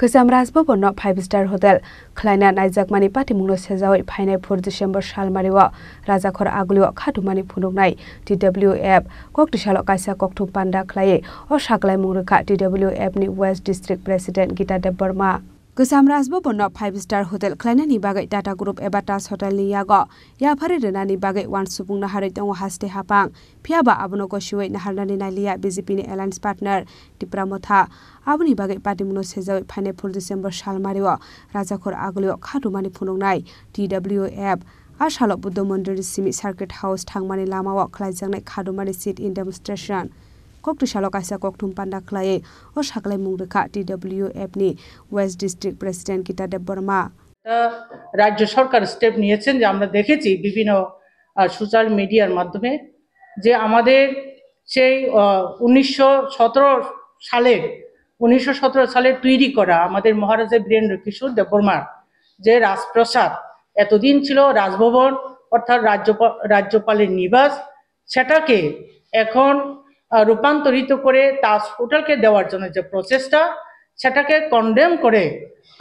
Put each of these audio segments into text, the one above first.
কজামরাজ ভবন five star hotel খলাইনা নাইজাক মানে পাটি মূল সেজাও ফাইনাই ফোর ডিসেম্বর সালমারি রাজাখর আগলি খাটু মানে ফুনুকাই টি ডাব্লিউ এফ ককটিশালক কাইসা ককটু পান্ডা খলাই ও সাকলাই মূল রেখা টি ডাব্লিউ এফ নি west district president Gita Debbarma kusam rasbo bono five star hotel klaina ni bagai tata group ebatas hotel ni yago ya phare rena ni bagai wan supung na hari tong haste hapang phia ba abuno ko shuwei na harna ni na liya bjp ni alliance partner dipramotha abuni bagai patimuno sejawi phane full december shalmari wa raja khor agliyo khatu mani phunong nai twf ashalo buddha mandir simi circuit house thangmani lama wa khlai jangnai khatu mani seat in demonstration kok tisalok kaisa পান্ডা thumpan ও o saklai T W F নি west district president Gita Debbarma রাজ্য সরকার step নিয়েছেন যে আমরা দেখেছি বিভিন্ন সোশ্যাল মিডিয়ার মাধ্যমে যে আমাদের সেই উনিশশো সালে উনিশশো সালে তৈরি করা আমাদের মহারাজা বীরেন্দ্র কিশোর দেববর্মার যে রাজপ্রসাদ এতদিন ছিল রাজভবন অর্থাৎ রাজ্যপাল রাজ্যপালের নিবাস সেটাকে এখন রূপান্তরিত করে তাজ হোটেলকে দেওয়ার জন্য যে প্রচেষ্টা সেটাকে কন্ডেম করে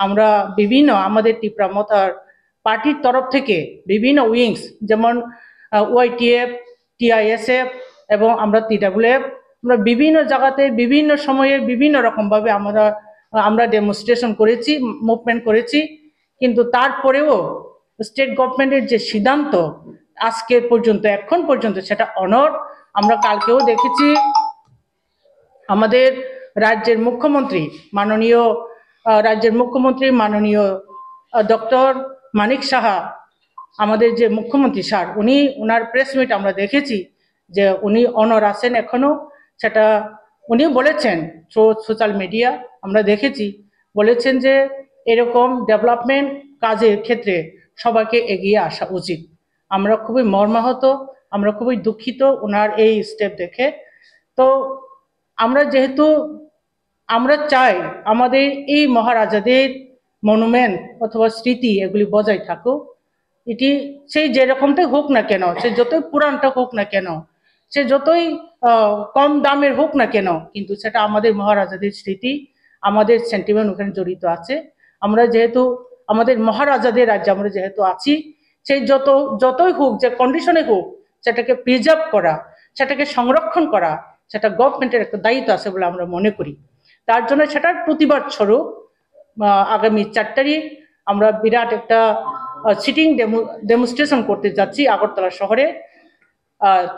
আমরা বিভিন্ন আমাদের টিপ্রামথার পার্টির তরফ থেকে বিভিন্ন উইংস যেমন ওয়াইটিএফ টিআইএসএফ এবং আমরা এফ আমরা বিভিন্ন জায়গাতে বিভিন্ন সময়ে বিভিন্ন রকমভাবে আমরা আমরা ডেমনস্ট্রেশন করেছি মুভমেন্ট করেছি কিন্তু তারপরেও স্টেট গভর্নমেন্টের যে সিদ্ধান্ত আজকে পর্যন্ত এখন পর্যন্ত সেটা অনর আমরা কালকেও দেখেছি আমাদের রাজ্যের মুখ্যমন্ত্রী মাননীয় রাজ্যের মুখ্যমন্ত্রী মাননীয় ডক্টর মানিক সাহা আমাদের যে মুখ্যমন্ত্রী স্যার উনি ওনার প্রেস মিট আমরা দেখেছি যে উনি অনর আছেন এখনও সেটা উনি বলেছেন সোশ্যাল মিডিয়া আমরা দেখেছি বলেছেন যে এরকম ডেভেলপমেন্ট কাজের ক্ষেত্রে সবাইকে এগিয়ে আসা উচিত আমরা খুবই মর্মাহত আমরা খুবই দুঃখিত ওনার এই স্টেপ দেখে তো আমরা যেহেতু আমরা চাই আমাদের এই মহারাজাদের মনুমেন্ট অথবা স্মৃতি এগুলি বজায় থাকুক এটি সেই যেরকমটাই হোক না কেন সে যতই পুরাণটা হোক না কেন সে যতই কম দামের হোক না কেন কিন্তু সেটা আমাদের মহারাজাদের স্মৃতি আমাদের সেন্টিমেন্ট ওখানে জড়িত আছে আমরা যেহেতু আমাদের মহারাজাদের রাজ্যে আমরা যেহেতু আছি সেই যত যতই হোক যে কন্ডিশনে হোক সেটাকে প্রিজার্ভ করা সেটাকে সংরক্ষণ করা সেটা গভর্নমেন্টের একটা দায়িত্ব আছে বলে আমরা মনে করি তার জন্য সেটার প্রতিবাদ স্বরূপ আগামী চার তারিখ আমরা বিরাট একটা সিটিং ডেমো ডেমনস্ট্রেশন করতে যাচ্ছি আগরতলা শহরে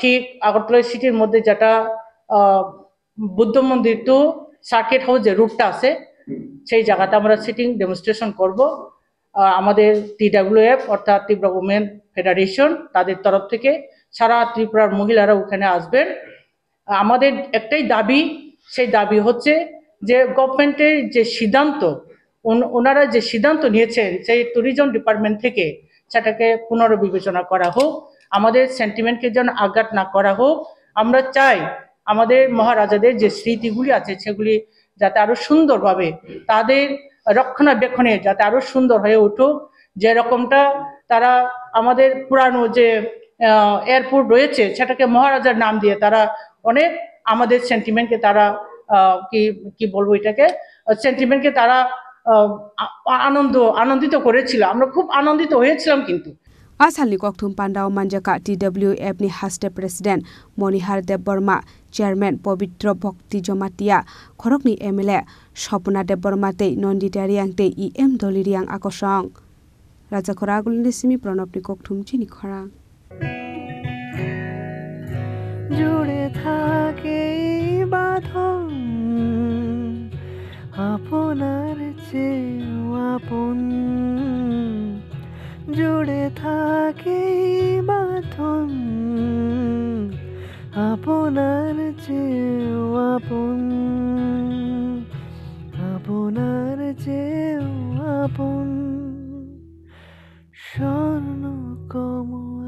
ঠিক আগরতলা সিটির মধ্যে যেটা বুদ্ধ মন্দির টু সার্কিট হাউস যে রুটটা আছে সেই জায়গাতে আমরা সিটিং ডেমনস্ট্রেশন করব আমাদের টিডাব্লিউএফ অর্থাৎ তীব্র ওমেন ফেডারেশন তাদের তরফ থেকে সারা ত্রিপুরার মহিলারা ওখানে আসবেন আমাদের একটাই দাবি সেই দাবি হচ্ছে যে গভর্নমেন্টের যে সিদ্ধান্ত ওনারা যে সিদ্ধান্ত নিয়েছেন সেই ট্যুরিজম ডিপার্টমেন্ট থেকে সেটাকে পুনর্বিবেচনা করা হোক আমাদের সেন্টিমেন্টকে যেন আঘাত না করা হোক আমরা চাই আমাদের মহারাজাদের যে স্মৃতিগুলি আছে সেগুলি যাতে আরো সুন্দরভাবে তাদের রক্ষণাবেক্ষণে যাতে আরও সুন্দর হয়ে উঠুক যে রকমটা তারা আমাদের পুরানো যে এয়ারপোর্ট রয়েছে সেটাকে মহারাজার নাম দিয়ে তারা অনেক আমাদের সেন্টিমেন্টকে তারা কি কি বলবো এটাকে সেন্টিমেন্টকে তারা আনন্দ আনন্দিত করেছিল আমরা খুব আনন্দিত হয়েছিলাম কিন্তু আসালি ককথুম পান্ডাও মাঞ্জাকা এফ নি হাস্টে প্রেসিডেন্ট মণিহার দেববর্মা চেয়ারম্যান পবিত্র ভক্তি জমাতিয়া খরকনি এমএলএ স্বপ্না রিয়াং নন্দিতারিয়াংতে ই এম দলিরিয়াং আকসং রাজা খরা আগুলিনি সিমি প্রণবনি ককথুম চিনি খরাং জুড়ে থাকে বাঁধন আপনার চেয়েও আপন জুড়ে থাকে বাঁধন আপনার চেয়েও আপন আপনার চেয়েও আপন স্বর্ণ কমল